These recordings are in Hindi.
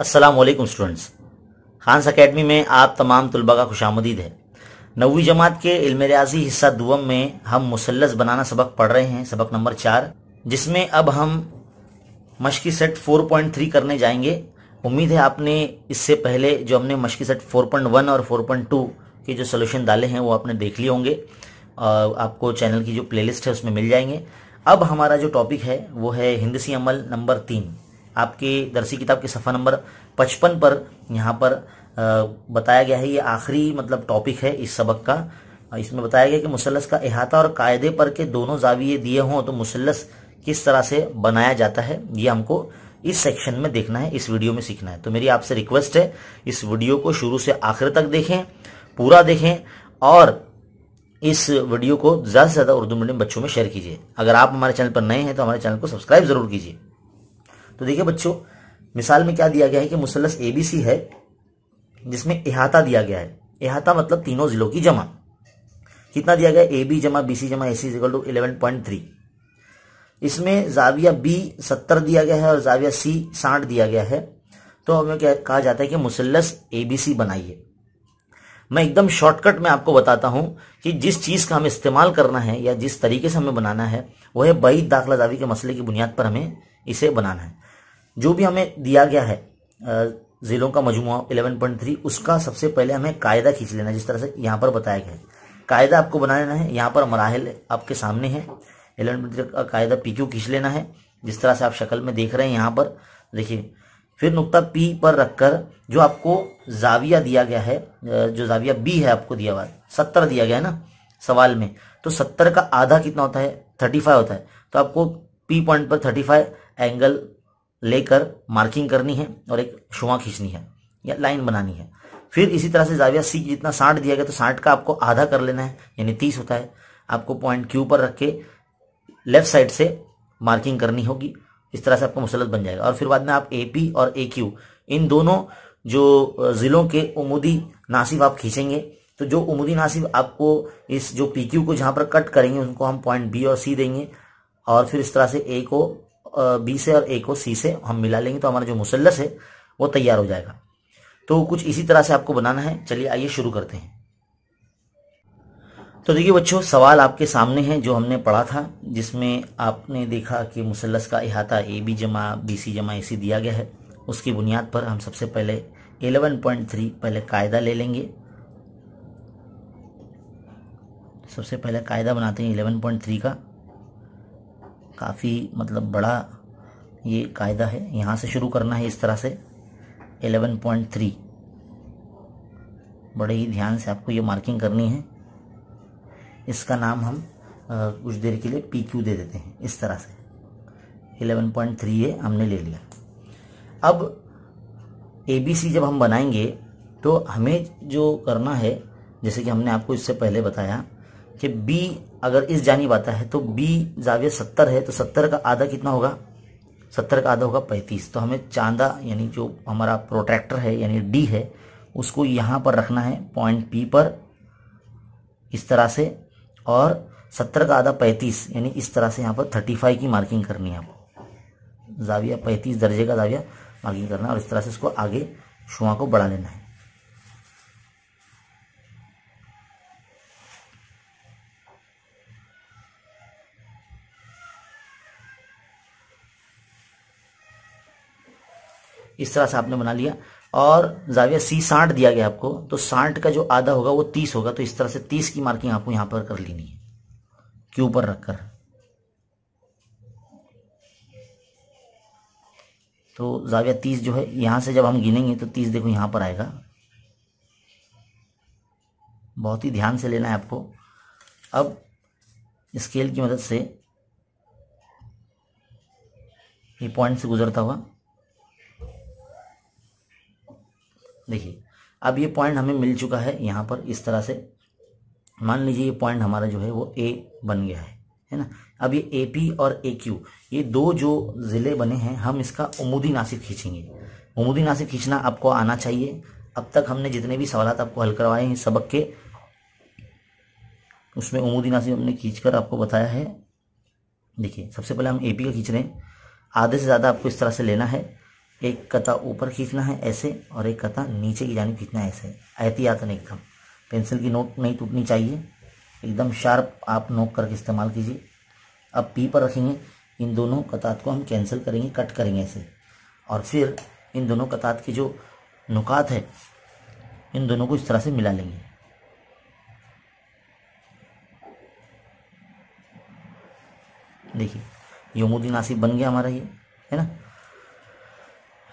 अस्सलाम वालेकुम स्टूडेंट्स खानस अकेडमी में आप तमाम तलबा का खुश आमदीद है नवी जमात के रियाजी हिस्सा दुवम में हम मुसलस बनाना सबक पढ़ रहे हैं सबक नंबर चार जिसमें अब हम मशकी सेट 4.3 करने जाएंगे उम्मीद है आपने इससे पहले जो हमने मशकी सेट 4.1 और 4.2 के जो सोल्यूशन डाले हैं वो आपने देख लिए होंगे आपको चैनल की जो प्लेलिस्ट है उसमें मिल जाएंगे अब हमारा जो टॉपिक है वो है हिंदसी अमल नंबर तीन आपके दरसी किताब के सफ़ा नंबर पचपन पर यहाँ पर बताया गया है ये आखिरी मतलब टॉपिक है इस सबक का इसमें बताया गया कि मुसलस का अहाता और कायदे पर के दोनों जाविये दिए हों तो मुसलस किस तरह से बनाया जाता है ये हमको इस सेक्शन में देखना है इस वीडियो में सीखना है तो मेरी आपसे रिक्वेस्ट है इस वीडियो को शुरू से आखिर तक देखें पूरा देखें और इस वीडियो को ज़्यादा से ज़्यादा उर्दू मीडियम बच्चों में शेयर कीजिए अगर आप हमारे चैनल पर नए हैं तो हमारे चैनल को सब्सक्राइब ज़रूर कीजिए तो देखिए बच्चों मिसाल में क्या दिया गया है कि मुसलस एबीसी है जिसमें इहाता दिया गया है इहाता मतलब तीनों जिलों की जमा कितना दिया गया ए बी जमा बी सी जमा A C equal to eleven point three इसमें जाविया बी सत्तर दिया गया है और जाविया सी साठ दिया गया है तो हमें क्या कहा जाता है कि मुसलस ए बी सी बनाइए मैं एकदम शॉर्टकट में आपको बताता हूं कि जिस चीज का हमें इस्तेमाल करना है या जिस तरीके से हमें बनाना है वह है बईद दाखला जावी के मसले की बुनियाद पर हमें इसे बनाना है जो भी हमें दिया गया है ज़िलों का पॉइंट 11.3 उसका सबसे पहले हमें कायदा खींच लेना जिस तरह से यहाँ पर बताया गया है कायदा आपको बना लेना है यहाँ पर मराहल आपके सामने है एलेवन पॉइंट का कायदा पी क्यू खींच लेना है जिस तरह से आप शक्ल में देख रहे हैं यहाँ पर देखिए फिर नुकता पी पर रखकर जो आपको जाविया दिया गया है जो जाविया बी है आपको दिया हुआ सत्तर दिया गया है ना सवाल में तो सत्तर का आधा कितना होता है थर्टी फाइव होता है तो आपको पी पॉइंट पर थर्टी फाइव एंगल लेकर मार्किंग करनी है और एक शुआ खींचनी है या लाइन बनानी है फिर इसी तरह से जाविया सी जितना साठ दिया गया तो साठ का आपको आधा कर लेना है यानी तीस होता है आपको पॉइंट क्यू पर रख के लेफ्ट साइड से मार्किंग करनी होगी इस तरह से आपका मुसलत बन जाएगा और फिर बाद में आप ए पी और ए क्यू इन दोनों जो ज़िलों के उमूदी नासिब आप खींचेंगे तो जो उमूदी नासिब आपको इस जो पी क्यू को जहाँ पर कट करेंगे उनको हम पॉइंट बी और सी देंगे और फिर इस तरह से ए को बी से और ए को सी से हम मिला लेंगे तो हमारा जो मुसलस है वो तैयार हो जाएगा तो कुछ इसी तरह से आपको बनाना है चलिए आइए शुरू करते हैं तो देखिए बच्चों सवाल आपके सामने है जो हमने पढ़ा था जिसमें आपने देखा कि मुसलस का अहाता ए बी जमा बी सी जमा ए सी दिया गया है उसकी बुनियाद पर हम सबसे पहले 11.3 पहले कायदा ले लेंगे सबसे पहले कायदा बनाते हैं 11.3 का काफ़ी मतलब बड़ा ये कायदा है यहाँ से शुरू करना है इस तरह से 11.3 बड़े ही ध्यान से आपको ये मार्किंग करनी है इसका नाम हम कुछ देर के लिए पी क्यू दे देते हैं इस तरह से 11.3 ये हमने ले लिया अब ए बी सी जब हम बनाएंगे तो हमें जो करना है जैसे कि हमने आपको इससे पहले बताया कि बी अगर इस जानी आता है तो बी जाविया सत्तर है तो सत्तर का आधा कितना होगा सत्तर का आधा होगा पैंतीस तो हमें चांदा यानी जो हमारा प्रोट्रैक्टर है यानी डी है उसको यहाँ पर रखना है पॉइंट पी पर इस तरह से और सत्तर का आधा पैंतीस यानी इस तरह से यहाँ पर थर्टी फाइव की मार्किंग करनी है आपको जाविया पैंतीस दर्जे का जाविया मार्किंग करना है और इस तरह से इसको आगे शुआ को बढ़ा लेना है इस तरह से आपने बना लिया और जाविया सी साठ दिया गया आपको तो साठ का जो आधा होगा वो तीस होगा तो इस तरह से तीस की मार्किंग आपको यहाँ पर कर लेनी है क्यू पर रखकर तो जाविया तीस जो है यहाँ से जब हम गिनेंगे तो तीस देखो यहाँ पर आएगा बहुत ही ध्यान से लेना है आपको अब स्केल की मदद से ये पॉइंट से गुजरता हुआ देखिए अब ये पॉइंट हमें मिल चुका है यहाँ पर इस तरह से मान लीजिए ये पॉइंट हमारा जो है वो ए बन गया है है ना अब ये ए पी और ए क्यू ये दो जो ज़िले बने हैं हम इसका उमूदी नासिक खींचेंगे उमूदी नासिक खींचना आपको आना चाहिए अब तक हमने जितने भी सवाल आपको हल करवाए हैं सबक के उसमें उमूदी नासिर हमने खींच कर आपको बताया है देखिए सबसे पहले हम ए पी का खींच रहे हैं आधे से ज़्यादा आपको इस तरह से लेना है एक कथा ऊपर खींचना है ऐसे और एक कथा नीचे की जानी खींचना है ऐसे एहतियातन एकदम पेंसिल की नोक नहीं टूटनी चाहिए एकदम शार्प आप नोक करके इस्तेमाल कीजिए अब पी पर रखेंगे इन दोनों कतात को हम कैंसिल करेंगे कट करेंगे ऐसे और फिर इन दोनों कतात के जो नुकात है इन दोनों को इस तरह से मिला लेंगे देखिए यमुद्दीन आसिफ बन गया हमारा ये है ना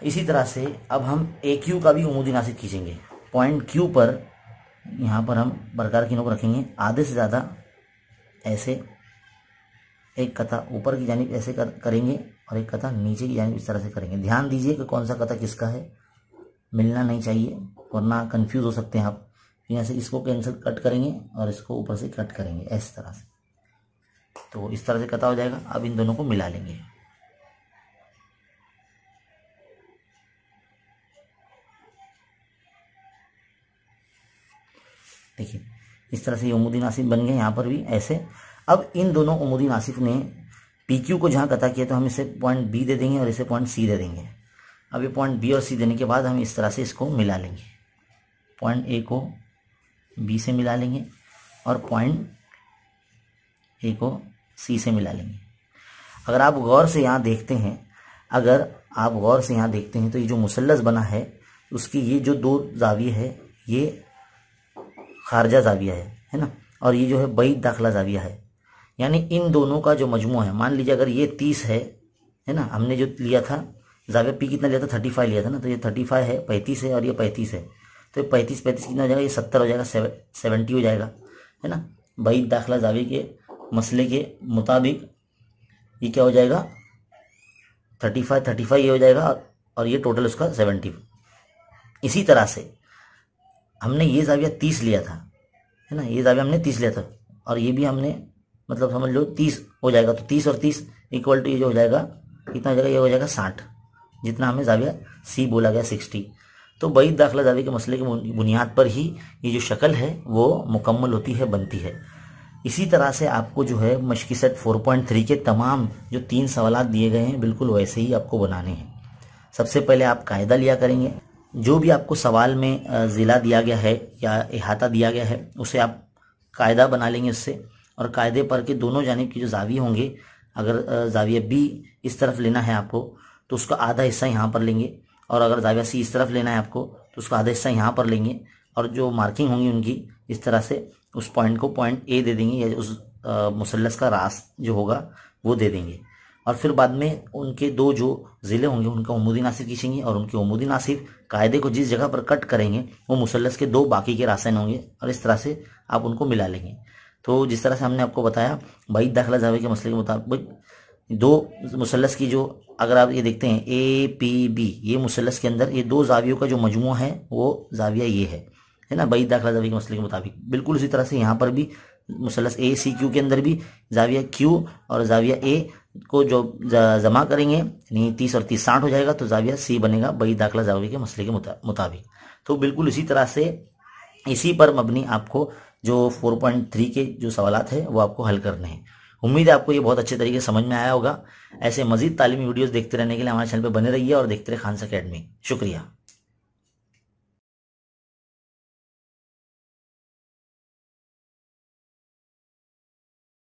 इसी तरह से अब हम ए क्यू का भी उमूदी नासिक खींचेंगे पॉइंट क्यू पर यहाँ पर हम बरकरार की नोक रखेंगे आधे से ज़्यादा ऐसे एक कथा ऊपर की जानब ऐसे कर, करेंगे और एक कथा नीचे की जानब इस तरह से करेंगे ध्यान दीजिए कि कौन सा कथा किसका है मिलना नहीं चाहिए वरना कंफ्यूज हो सकते हैं आप यहाँ से इसको कैंसिल कट करेंगे और इसको ऊपर से कट करेंगे ऐसे तरह से तो इस तरह से कथा हो जाएगा अब इन दोनों को मिला लेंगे देखिए इस तरह से ये उमुद्दीन आसिफ बन गए यहाँ पर भी ऐसे अब इन दोनों उमुद्दीन आसिफ ने पी क्यू को जहाँ कता किया तो हम इसे पॉइंट बी दे देंगे और इसे पॉइंट सी दे देंगे अब ये पॉइंट बी और सी देने के बाद हम इस तरह से इसको मिला लेंगे पॉइंट ए को बी से मिला लेंगे और पॉइंट ए को सी से मिला लेंगे अगर आप गौर से यहाँ देखते हैं अगर आप गौर से यहाँ देखते हैं तो ये जो मुसलस बना है उसकी ये जो दो जाविये है ये खारजा जाविया है है ना और ये जो है बईद दाखला जाविया है यानी इन दोनों का जो मजमू है मान लीजिए अगर ये तीस है है ना हमने जो लिया था जाविया पी कितना लिया था थर्टी फाइव लिया था ना तो ये थर्टी फाइव है पैंतीस है और ये पैंतीस है तो ये पैंतीस पैंतीस कितना हो जाएगा ये सत्तर हो जाएगा सेवेंटी हो जाएगा है ना बईद दाखला जावी के मसले के मुताबिक ये क्या हो जाएगा थर्टी फाइव थर्टी फाइव ये हो जाएगा और ये टोटल उसका सेवेंटी इसी तरह से हमने ये जाविया तीस लिया था है ना ये जाविया हमने तीस लिया था और ये भी हमने मतलब समझ लो तीस हो जाएगा तो तीस और तीस इक्वल टू ये जो हो जाएगा कितना हो जाएगा ये हो जाएगा साठ जितना हमें जाविया सी बोला गया सिक्सटी तो बैद दाखिला जावे के मसले की बुनियाद पर ही ये जो शक्ल है वो मुकम्मल होती है बनती है इसी तरह से आपको जो है मशकी सेट फोर पॉइंट थ्री के तमाम जो तीन सवाल दिए गए हैं बिल्कुल वैसे ही आपको बनाने हैं सबसे पहले आप कायदा लिया करेंगे जो भी आपको सवाल में ज़िला दिया गया है या अहाता दिया गया है उसे आप कायदा बना लेंगे उससे और कायदे पर के दोनों जानब के जो जावी होंगे अगर जाविया बी इस तरफ लेना है आपको तो उसका आधा हिस्सा यहाँ पर लेंगे और अगर जाविया सी इस तरफ लेना है आपको तो उसका आधा हिस्सा यहाँ पर लेंगे और जो मार्किंग होंगी उनकी इस तरह से उस पॉइंट को पॉइंट ए दे देंगे या उस मुसलस का रास जो होगा वो दे देंगे और फिर बाद में उनके दो जो ज़िले होंगे उनका उमूदी नासिर खींचेंगे और उनके उमूदी नासिर कायदे को जिस जगह पर कट करेंगे वो मुसलस के दो बाकी के रासायन होंगे और इस तरह से आप उनको मिला लेंगे तो जिस तरह से हमने आपको बताया बैद दाखिला जावे के मसले के मुताबिक दो मुसलस की जो अगर आप ये देखते हैं ए पी बी ये मुसलस के अंदर ये दो जावियों का जो मजमु है वो जाविया ये है है ना बैद दाखिला जावे के मसले के मुताबिक बिल्कुल उसी तरह से यहाँ पर भी मुसलस ए सी क्यू के अंदर भी जाविया क्यू और जाविया ए को जो जमा करेंगे यानी तीस और तीस साठ हो जाएगा तो जाविया सी बनेगा बई दाखिला जाविया के मसले के मुताबिक तो बिल्कुल इसी तरह से इसी पर मबनी आपको जो 4.3 के जो सवाल हैं वो आपको हल करने हैं उम्मीद है आपको ये बहुत अच्छे तरीके समझ में आया होगा ऐसे मजीद तालीमी वीडियोस देखते रहने के लिए हमारे चैनल पर बने रहिए और देखते रहे खान अकेडमी शुक्रिया